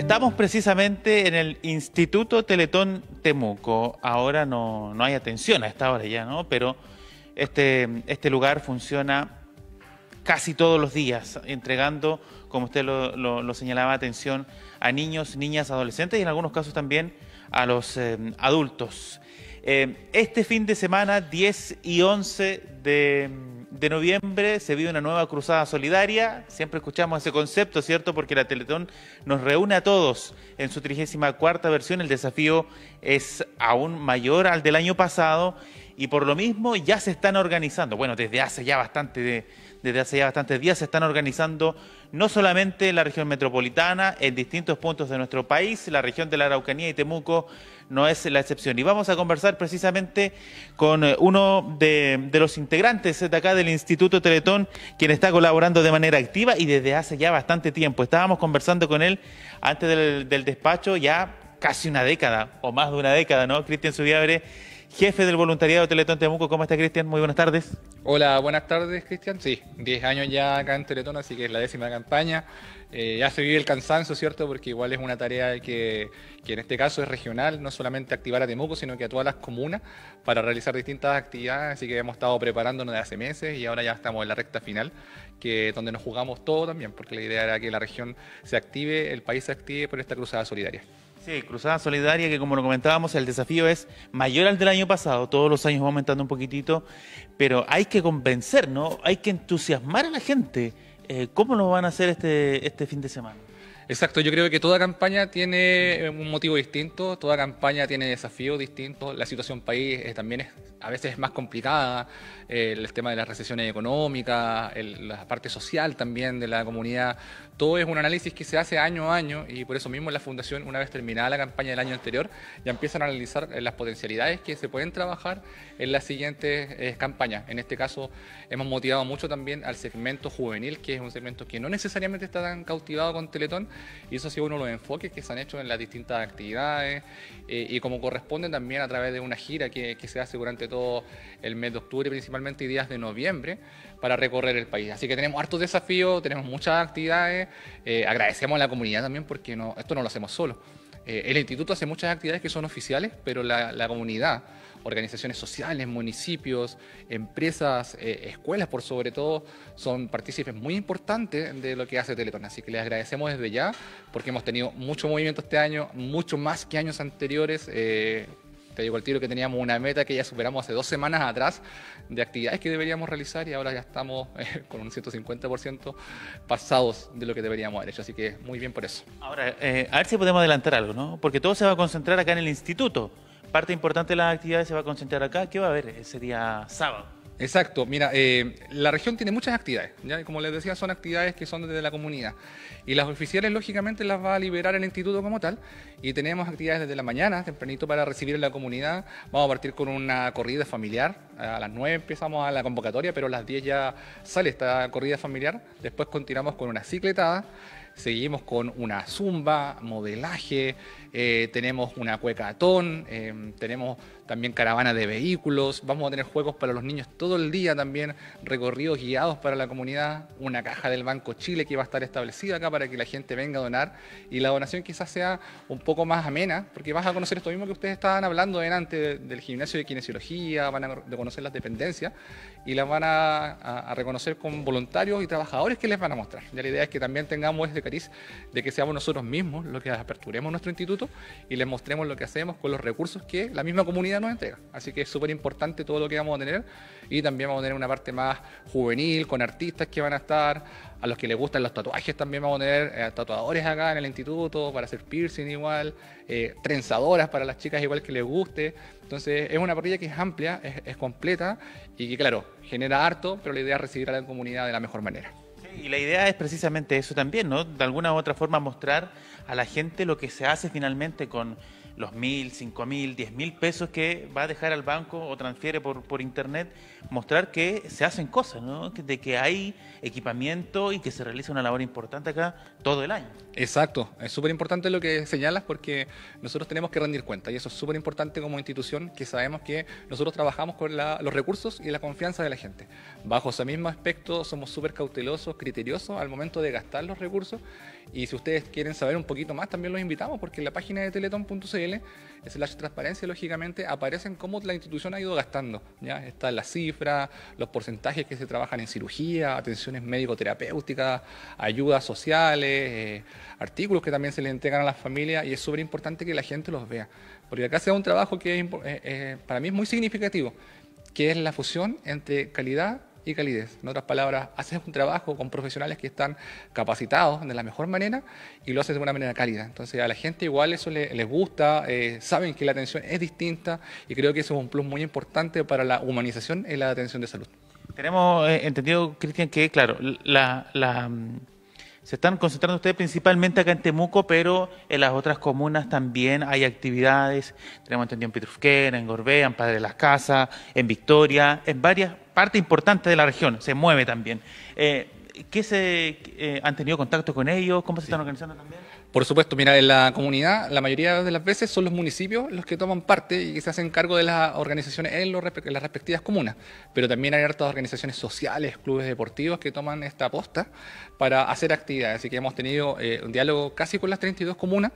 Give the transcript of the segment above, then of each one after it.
estamos precisamente en el Instituto Teletón Temuco. Ahora no, hay atención a esta hora ya, ¿no? Pero este, este lugar funciona casi todos los días, entregando, como usted lo, señalaba, atención a niños, niñas, adolescentes y en algunos casos también a los eh, adultos. Eh, este fin de semana, 10 y 11 de de noviembre se vive una nueva cruzada solidaria. Siempre escuchamos ese concepto, ¿cierto? Porque la Teletón nos reúne a todos. En su trigésima cuarta versión el desafío es aún mayor al del año pasado y por lo mismo ya se están organizando. Bueno, desde hace ya bastante de desde hace ya bastantes días se están organizando no solamente en la región metropolitana, en distintos puntos de nuestro país, la región de la Araucanía y Temuco no es la excepción. Y vamos a conversar precisamente con eh, uno de, los integrantes de acá del Instituto Teletón, quien está colaborando de manera activa y desde hace ya bastante tiempo. Estábamos conversando con él antes del, del despacho ya casi una década o más de una década, ¿no? Cristian Subiabre jefe del voluntariado de Teletón Temuco. ¿Cómo está, Cristian? Muy buenas tardes. Hola, buenas tardes, Cristian. Sí, 10 años ya acá en Teletón, así que es la décima campaña. Eh, ya se vive el cansancio, ¿cierto? Porque igual es una tarea que, que, en este caso es regional, no solamente activar a Temuco, sino que a todas las comunas para realizar distintas actividades. Así que hemos estado preparándonos de hace meses y ahora ya estamos en la recta final, que donde nos jugamos todo también, porque la idea era que la región se active, el país se active por esta cruzada solidaria. Sí, Cruzada Solidaria, que como lo comentábamos, el desafío es mayor al del año pasado, todos los años va aumentando un poquitito, pero hay que convencer, ¿no? Hay que entusiasmar a la gente. Eh, ¿Cómo lo van a hacer este, este fin de semana? Exacto, yo creo que toda campaña tiene eh, un motivo distinto, toda campaña tiene desafíos distintos, la situación país eh, también es a veces es más complicada, eh, el tema de las recesiones económicas, la parte social también de la comunidad, todo es un análisis que se hace año a año y por eso mismo la Fundación, una vez terminada la campaña del año anterior, ya empiezan a analizar las potencialidades que se pueden trabajar en las siguientes campañas. En este caso hemos motivado mucho también al segmento juvenil, que es un segmento que no necesariamente está tan cautivado con Teletón, y eso ha sido uno de los enfoques que se han hecho en las distintas actividades eh, y como corresponde también a través de una gira que, que, se hace durante todo el mes de octubre principalmente y días de noviembre para recorrer el país. Así que tenemos hartos desafíos, tenemos muchas actividades, eh, agradecemos a la comunidad también porque esto no lo hacemos solo. Eh, el instituto hace muchas actividades que son oficiales, pero la, la comunidad organizaciones sociales, municipios, empresas, eh, escuelas por sobre todo, son partícipes muy importantes de lo que hace Teletón. Así que les agradecemos desde ya porque hemos tenido mucho movimiento este año, mucho más que años anteriores. Eh, te digo el tiro que teníamos una meta que ya superamos hace dos semanas atrás de actividades que deberíamos realizar y ahora ya estamos eh, con un 150% pasados de lo que deberíamos haber hecho. Así que muy bien por eso. Ahora, a ver si podemos adelantar algo, ¿no? Porque todo se va a concentrar acá en el instituto parte importante de las actividades se va a concentrar acá. ¿Qué va a haber ese día sábado? Exacto, mira, eh, la región tiene muchas actividades, como les decía, son actividades que son desde la comunidad y las oficiales lógicamente las va a liberar el instituto como tal y tenemos actividades desde la mañana, tempranito para recibir a la comunidad, vamos a partir con una corrida familiar, a las 9 empezamos a la convocatoria, pero a las 10 ya sale esta corrida familiar, después continuamos con una cicletada seguimos con una zumba, modelaje, eh, tenemos una cuecatón, eh, tenemos también caravana de vehículos, vamos a tener juegos para los niños todo el día también, recorridos guiados para la comunidad, una caja del Banco Chile que va a estar establecida acá para que la gente venga a donar y la donación quizás sea un poco más amena, porque vas a conocer esto mismo que ustedes estaban hablando delante del gimnasio de kinesiología, van a conocer las dependencias y las van a, reconocer con voluntarios y trabajadores que les van a mostrar. Ya la idea es que también tengamos este de que seamos nosotros mismos los que aperturemos nuestro instituto y les mostremos lo que hacemos con los recursos que la misma comunidad nos entrega. Así que es súper importante todo lo que vamos a tener y también vamos a tener una parte más juvenil con artistas que van a estar, a los que les gustan los tatuajes también vamos a tener eh, tatuadores acá en el instituto para hacer piercing igual, eh, trenzadoras para las chicas igual que les guste. Entonces es una parrilla que es amplia, es, es completa y que claro, genera harto, pero la idea es recibir a la comunidad de la mejor manera. Y la idea es precisamente eso también, ¿no? De alguna u otra forma mostrar a la gente lo que se hace finalmente con, los mil, cinco mil, diez mil pesos que va a dejar al banco o transfiere por, por internet, mostrar que se hacen cosas, ¿no? de que hay equipamiento y que se realiza una labor importante acá todo el año. Exacto, es súper importante lo que señalas porque nosotros tenemos que rendir cuenta y eso es súper importante como institución que sabemos que nosotros trabajamos con los recursos y la confianza de la gente. Bajo ese mismo aspecto somos súper cautelosos, criteriosos al momento de gastar los recursos y si ustedes quieren saber un poquito más también los invitamos porque en la página de teletón.cl es la transparencia, lógicamente, aparecen cómo la institución ha ido gastando. ¿ya? Están las cifras, los porcentajes que se trabajan en cirugía, atenciones médico-terapéuticas, ayudas sociales, eh, artículos que también se le entregan a las familias y es súper importante que la gente los vea. Porque acá se da un trabajo que eh, eh, para mí es muy significativo, que es la fusión entre calidad y calidez. En otras palabras, haces un trabajo con profesionales que están capacitados de la mejor manera y lo haces de una manera cálida. Entonces a la gente igual eso les gusta, eh, saben que la atención es distinta y creo que eso es un plus muy importante para la humanización en la atención de salud. Tenemos eh, entendido, Cristian, que claro, la mm, se están concentrando ustedes principalmente acá en Temuco, pero en las otras comunas también hay actividades. Tenemos entendido en Pitrufquera, en Gorbea, en Padre de las Casas, en Victoria, en varias partes importantes de la región. Se mueve también. Eh, ¿qué se, eh, ¿Han tenido contacto con ellos? ¿Cómo se están organizando también? Por supuesto, mira, en la comunidad la mayoría de las veces son los municipios los que toman parte y que se hacen cargo de las organizaciones en, las respectivas comunas, pero también hay hartas organizaciones sociales, clubes deportivos que toman esta aposta para hacer actividades. Así que hemos tenido eh, un diálogo casi con las 32 comunas,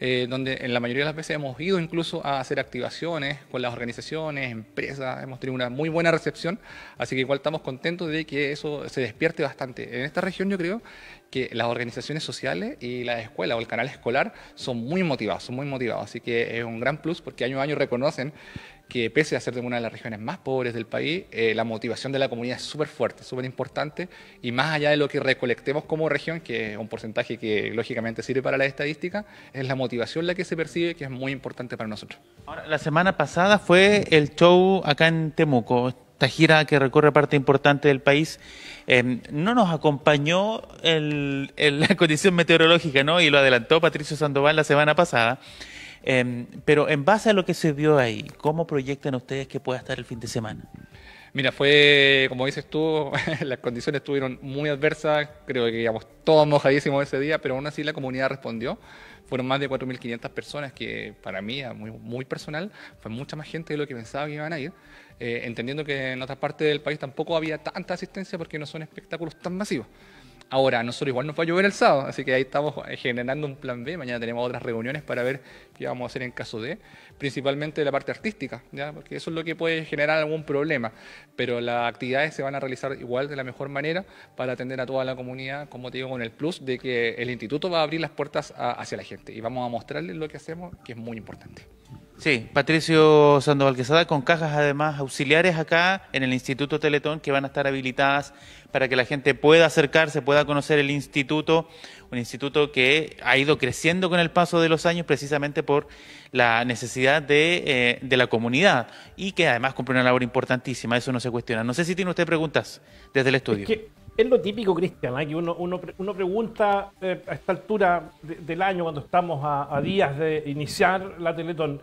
eh, donde en la mayoría de las veces hemos ido incluso a hacer activaciones con las organizaciones, empresas, hemos tenido una muy buena recepción, así que igual estamos contentos de que eso se despierte bastante. En esta región yo creo que las organizaciones sociales y las escuelas, el canal escolar son muy motivados, son muy motivados. Así que es un gran plus porque año a año reconocen que pese a ser de una de las regiones más pobres del país, eh, la motivación de la comunidad es súper fuerte, súper importante, y más allá de lo que recolectemos como región, que es un porcentaje que lógicamente sirve para la estadística, es la motivación la que se percibe, que es muy importante para nosotros. Ahora, la semana pasada fue el show acá en Temuco esta gira que recorre parte importante del país, em, no nos acompañó en la condición meteorológica, ¿no? Y lo adelantó Patricio Sandoval la semana pasada. Em, pero en base a lo que se vio ahí, ¿cómo proyectan ustedes que pueda estar el fin de semana? Mira, fue, como dices tú, las condiciones estuvieron muy adversas, creo que íbamos todos mojadísimos ese día, pero aún así la comunidad respondió. Fueron más de 4.500 personas, que para mí, muy, muy personal, fue mucha más gente de lo que pensaba que iban a ir, eh, entendiendo que en otra parte del país tampoco había tanta asistencia porque no son espectáculos tan masivos. Ahora, a nosotros igual nos va a llover el sábado, así que ahí estamos eh, generando un plan B. Mañana tenemos otras reuniones para ver qué vamos a hacer en caso de, principalmente la parte artística, ¿ya? porque eso es lo que puede generar algún problema. Pero las actividades se van a realizar igual de la mejor manera para atender a toda la comunidad, como te digo, con el plus de que el instituto va a abrir las puertas a, hacia la gente y vamos a mostrarles lo que hacemos, que es muy importante. Sí, Patricio Sandoval Quesada, con cajas además auxiliares acá en el Instituto Teletón que van a estar habilitadas para que la gente pueda acercarse, pueda conocer el instituto, un instituto que ha ido creciendo con el paso de los años precisamente por la necesidad de, eh, la comunidad y que además cumple una labor importantísima, eso no se cuestiona. No sé si tiene usted preguntas desde el estudio. Es lo típico, Cristian, ¿eh? que uno, pregunta eh, a esta altura del año, cuando estamos a días de iniciar la Teletón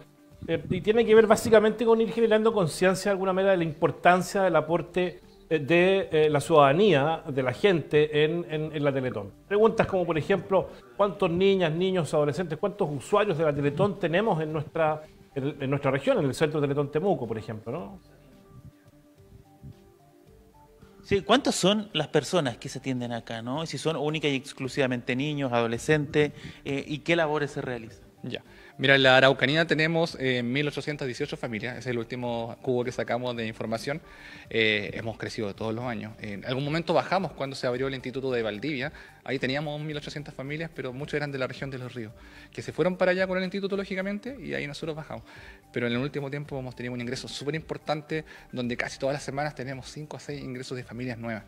eh, y tiene que ver básicamente con ir generando conciencia de alguna manera de la importancia del aporte eh, de eh, la ciudadanía, de la gente en, la Teletón. Preguntas como, por ejemplo, ¿cuántos niñas, niños, adolescentes, cuántos usuarios de la Teletón tenemos en nuestra, en, nuestra región, en el centro de Teletón Temuco, por ejemplo? ¿no? Sí, ¿cuántas son las personas que se atienden acá? ¿no? Si son únicas y exclusivamente niños, adolescentes, ¿y qué labores se realizan? Ya. Mira, en la Araucanía tenemos 1.818 eh, familias, es el último cubo que sacamos de información. Eh, hemos crecido todos los años. En algún momento bajamos cuando se abrió el Instituto de Valdivia, ahí teníamos 1.800 familias, pero muchos eran de la región de los ríos, que se fueron para allá con el instituto, lógicamente, y ahí nosotros bajamos. Pero en el último tiempo hemos tenido un ingreso súper importante, donde casi todas las semanas tenemos 5 a 6 ingresos de familias nuevas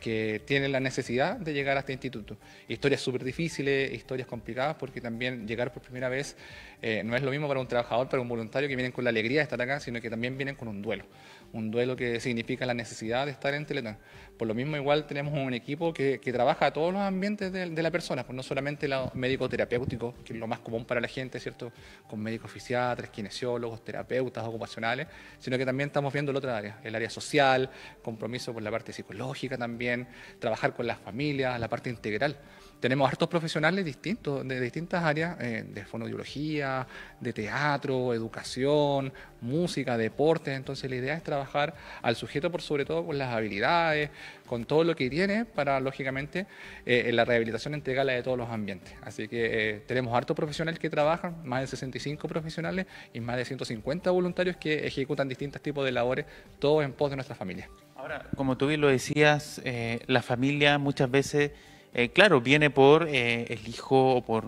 que tienen la necesidad de llegar a este instituto. Historias súper difíciles, historias complicadas, porque también llegar por primera vez eh, no es lo mismo para un trabajador, para un voluntario que vienen con la alegría de estar acá, sino que también vienen con un duelo un duelo que significa la necesidad de estar en Teletón. Por lo mismo, igual tenemos un equipo que, trabaja a todos los ambientes de, la persona, pues no solamente el médico terapéutico, que es lo más común para la gente, ¿cierto? Con médicos fisiatras, kinesiólogos, terapeutas ocupacionales, sino que también estamos viendo el otra área, el área social, compromiso con la parte psicológica también, trabajar con las familias, la parte integral tenemos hartos profesionales distintos, de distintas áreas, eh, de fonoaudiología, de teatro, educación, música, deportes. Entonces la idea es trabajar al sujeto por sobre todo con las habilidades, con todo lo que tiene para, lógicamente, eh, la rehabilitación integral de todos los ambientes. Así que eh, tenemos hartos profesionales que trabajan, más de 65 profesionales y más de 150 voluntarios que ejecutan distintos tipos de labores, todos en pos de nuestra familia. Ahora, como tú bien lo decías, la familia muchas veces eh, claro, viene por eh, el hijo o por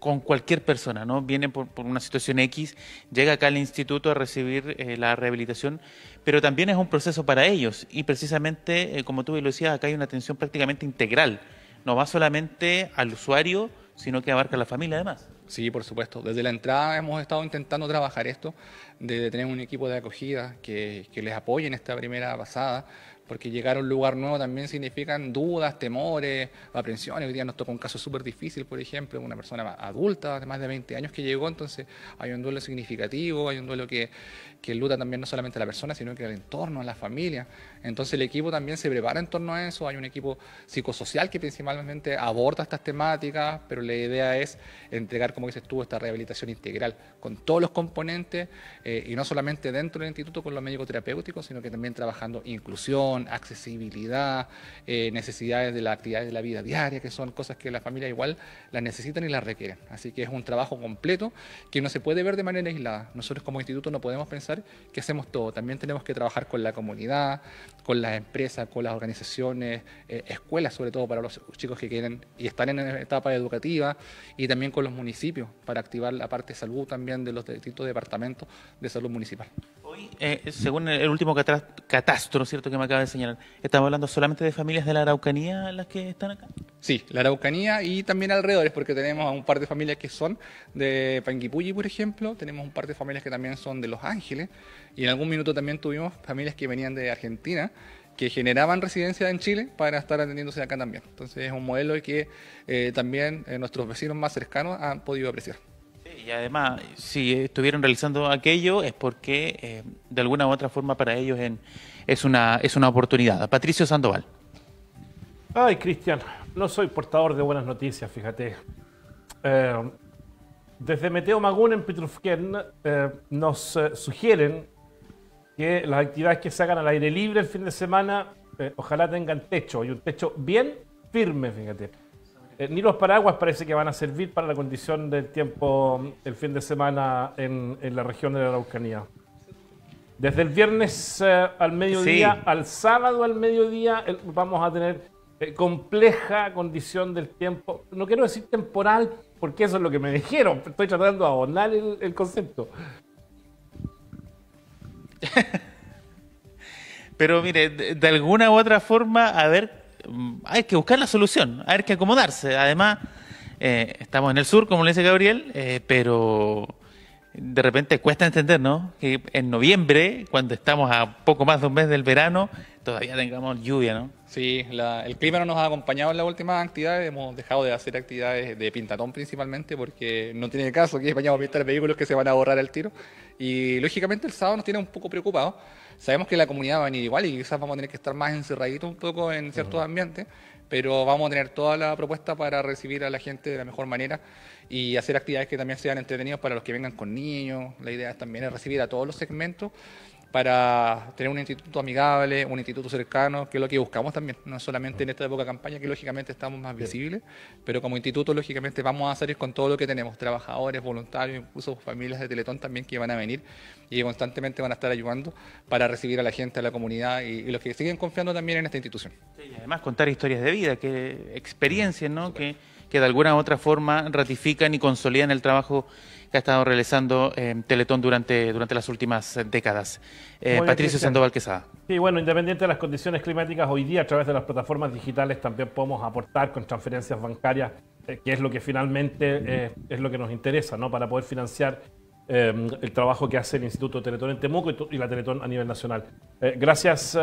con cualquier persona, ¿no? Viene por, una situación X, llega acá al instituto a recibir eh, la rehabilitación, pero también es un proceso para ellos y precisamente, como tú lo decías, acá hay una atención prácticamente integral, no va solamente al usuario, sino que abarca a la familia además. Sí, por supuesto. Desde la entrada hemos estado intentando trabajar esto, de, tener un equipo de acogida que, que les apoye en esta primera pasada, porque llegar a un lugar nuevo también significan dudas, temores, aprensiones. Hoy día nos toca un caso súper difícil, por ejemplo, una persona adulta, de más de 20 años que llegó, entonces hay un duelo significativo, hay un duelo que, que luta también no solamente a la persona, sino que al entorno, a la familia. Entonces el equipo también se prepara en torno a eso, hay un equipo psicosocial que principalmente aborda estas temáticas, pero la idea es entregar, como se tú, esta rehabilitación integral con todos los componentes eh, y no solamente dentro del instituto con los médicos terapéuticos, sino que también trabajando inclusión, accesibilidad, eh, necesidades de la actividades de la vida diaria, que son cosas que la familia igual las necesitan y las requieren. Así que es un trabajo completo que no se puede ver de manera aislada. Nosotros como instituto no podemos pensar que hacemos todo. También tenemos que trabajar con la comunidad, con las empresas, con las organizaciones, eh, escuelas sobre todo para los chicos que quieren y están en etapa educativa y también con los municipios para activar la parte de salud también de los distintos departamentos de salud municipal. Hoy, eh, según el último catastro, ¿cierto? Que me acaba señalar. ¿Estamos hablando solamente de familias de la Araucanía las que están acá? Sí, la Araucanía y también alrededores, porque tenemos a un par de familias que son de Panguipulli, por ejemplo, tenemos un par de familias que también son de Los Ángeles, y en algún minuto también tuvimos familias que venían de Argentina, que generaban residencia en Chile para estar atendiéndose acá también. Entonces es un modelo que eh, también eh, nuestros vecinos más cercanos han podido apreciar. y además, si estuvieron realizando aquello es porque eh, de alguna u otra forma para ellos en es una, es una oportunidad. Patricio Sandoval. Ay, Cristian, no soy portador de buenas noticias, fíjate. Eh, desde Meteo Magún en Petrufquén eh, nos eh, sugieren que las actividades que se hagan al aire libre el fin de semana ojalá tengan techo y un techo bien firme, fíjate. ni los paraguas parece que van a servir para la condición del tiempo mm, el fin de semana en, en la región de la Araucanía. Desde el viernes eh, al mediodía, al sábado al mediodía, vamos a tener eh, compleja condición del tiempo. No quiero decir temporal, porque eso es lo que me dijeron. Estoy tratando de abonar el, concepto. Pero mire, de, de, alguna u otra forma, a ver, mm, hay que buscar la solución, hay que acomodarse. Además, eh, estamos en el sur, como le dice Gabriel, pero de repente cuesta entender, ¿no? Que en noviembre, cuando estamos a poco más de un mes del verano, todavía tengamos lluvia, ¿no? Sí, el clima no nos ha acompañado en las últimas actividades, hemos dejado de hacer actividades de pintatón principalmente porque no tiene caso que vayamos a pintar vehículos que se van a borrar al tiro y lógicamente el sábado nos tiene un poco preocupado Sabemos que la comunidad va a venir igual y quizás vamos a tener que estar más encerraditos un poco en ciertos ambientes, pero vamos a tener toda la propuesta para recibir a la gente de la mejor manera y hacer actividades que también sean entretenidas para los que vengan con niños. La idea también es recibir a todos los segmentos para tener un instituto amigable, un instituto cercano, que es lo que buscamos también, no solamente en esta época de campaña, que lógicamente estamos más visibles, pero como instituto lógicamente vamos a salir con todo lo que tenemos, trabajadores, voluntarios, incluso familias de Teletón también que van a venir y constantemente van a estar ayudando para recibir a la gente, a la comunidad y, los que siguen confiando también en esta institución. y además contar historias de vida, que experiencias, ¿no? Que que de alguna u otra forma ratifican y consolidan el trabajo que ha estado realizando eh, Teletón durante, durante las últimas décadas. Eh, Patricio Sandoval Quesada. Sí, bueno, independiente de las condiciones climáticas, hoy día a través de las plataformas digitales también podemos aportar con transferencias bancarias, eh, que es lo que finalmente es lo que nos interesa, ¿no? Para poder financiar em, el trabajo que hace el Instituto Teletón en Temuco y, la Teletón a nivel nacional. gracias,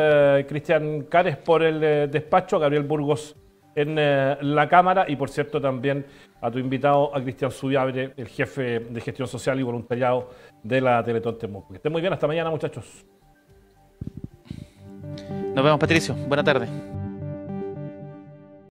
Cristian Cares, por el despacho. Gabriel Burgos en eh, la Cámara y por cierto también a tu invitado, a Cristian Subiabre, el jefe de gestión social y voluntariado de la Teletón Temuco. Que estén muy bien, hasta mañana muchachos. Nos vemos Patricio, buena tarde.